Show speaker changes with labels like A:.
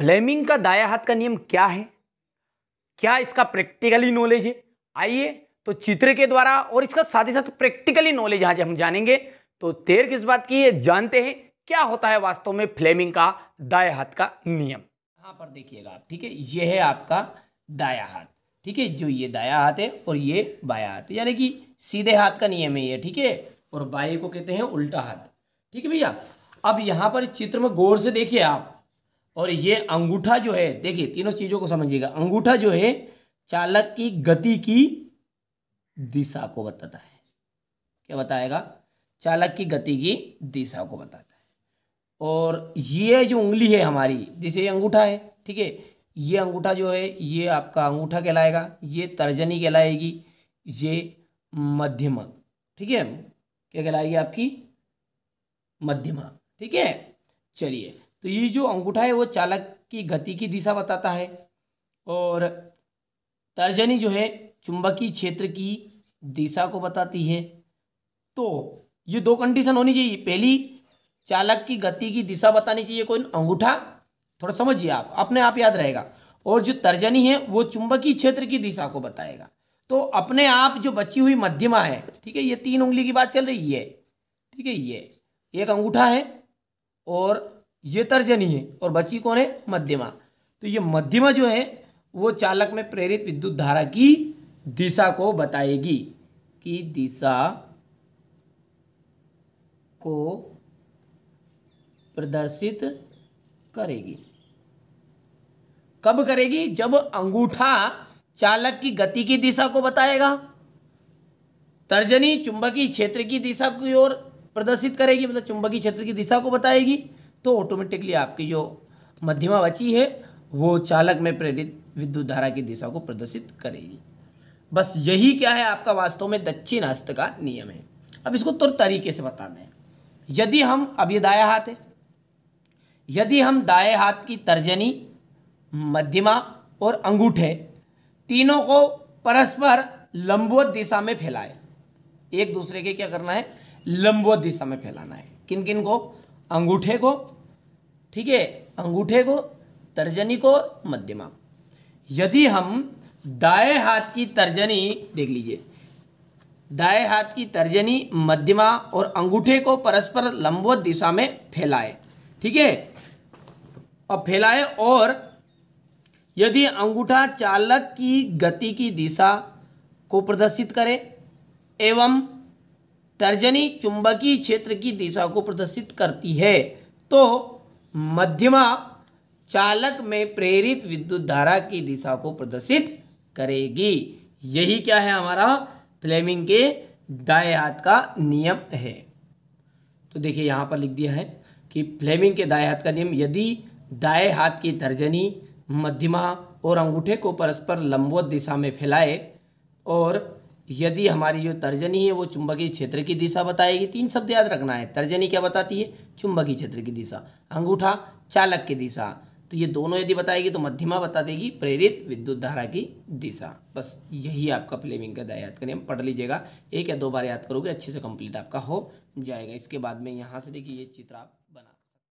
A: Fleming का दाया हाथ का नियम क्या है क्या इसका प्रैक्टिकली नॉलेज है आइए तो चित्र के द्वारा और इसका साथ ही साथ प्रैक्टिकली नॉलेज आज हम जानेंगे तो देर किस बात की है जानते हैं क्या होता है वास्तव में फ्लेमिंग का दाया हाथ का नियम यहाँ पर देखिएगा आप ठीक है ये है आपका दाया हाथ ठीक है जो ये दाया हाथ है और ये बाया हाथ यानी कि सीधे हाथ का नियम है ये ठीक है और बाएं को कहते हैं उल्टा हाथ ठीक है भैया अब यहाँ पर इस चित्र में गौर से देखिए आप और ये अंगूठा जो है देखिए तीनों चीज़ों को समझिएगा अंगूठा जो है चालक की गति की दिशा को बताता है क्या बताएगा चालक की गति की दिशा को बताता है और ये जो उंगली है हमारी जैसे ये अंगूठा है ठीक है ये अंगूठा जो है ये आपका अंगूठा कहलाएगा ये तर्जनी कहलाएगी ये मध्यमा ठीक है क्या कहलाएगी आपकी मध्यमा ठीक है चलिए तो ये जो अंगूठा है वो चालक की गति की दिशा बताता है और तर्जनी जो है चुंबकीय क्षेत्र की दिशा को बताती है तो ये दो कंडीशन होनी चाहिए पहली चालक की गति की दिशा बतानी चाहिए कोई अंगूठा थोड़ा समझिए आप अपने आप याद रहेगा और जो तर्जनी है वो चुंबकीय क्षेत्र की दिशा को बताएगा तो अपने आप जो बची हुई मध्यमा है ठीक है ये तीन उंगली की बात चल रही है ठीक है ये एक अंगूठा है और ये तर्जनी है और बची कौन है मध्यमा तो ये मध्यमा जो है वो चालक में प्रेरित विद्युत धारा की दिशा को बताएगी कि दिशा को प्रदर्शित करेगी कब करेगी जब अंगूठा चालक की गति की दिशा को बताएगा तर्जनी चुंबकीय क्षेत्र की दिशा की ओर प्रदर्शित करेगी मतलब चुंबकीय क्षेत्र की दिशा को बताएगी तो ऑटोमेटिकली आपकी जो मध्यमा बची है वो चालक में प्रेरित विद्युत धारा की दिशा को प्रदर्शित करेगी बस यही क्या है आपका वास्तव में दक्षिण हस्त का नियम है अब इसको तुर तरीके से बता दें यदि हम अब ये दाया हाथ है यदि हम दाए हाथ की तर्जनी मध्यमा और अंगूठे तीनों को परस्पर लंबवत दिशा में फैलाएं एक दूसरे के क्या करना है लंबवत दिशा में फैलाना है किन किन को अंगूठे को ठीक है अंगूठे को तर्जनी को मध्यमा यदि हम दाएं हाथ की तर्जनी देख लीजिए दाएं हाथ की तर्जनी मध्यमा और अंगूठे को परस्पर लंबवत दिशा में फैलाए ठीक है अब फैलाए और यदि अंगूठा चालक की गति की दिशा को प्रदर्शित करे एवं तर्जनी चुंबकीय क्षेत्र की दिशा को प्रदर्शित करती है तो मध्यमा चालक में प्रेरित विद्युत धारा की दिशा को प्रदर्शित करेगी यही क्या है हमारा फ्लेमिंग के दाएं हाथ का नियम है तो देखिए यहाँ पर लिख दिया है कि फ्लेमिंग के दाएं हाथ का नियम यदि दाएं हाथ की तर्जनी मध्यमा और अंगूठे को परस्पर लंबवत दिशा में फैलाए और यदि हमारी जो तर्जनी है वो चुंबकीय क्षेत्र की दिशा बताएगी तीन शब्द याद रखना है तर्जनी क्या बताती है चुंबकीय क्षेत्र की दिशा अंगूठा चालक की दिशा तो ये दोनों यदि बताएगी तो मध्यमा बता देगी प्रेरित विद्युत धारा की दिशा बस यही आपका फ्लेमिंग का दाया याद करें पढ़ लीजिएगा एक या दो बार याद करोगे अच्छे से कंप्लीट आपका हो जाएगा इसके बाद में यहाँ से देखिए ये चित्र आप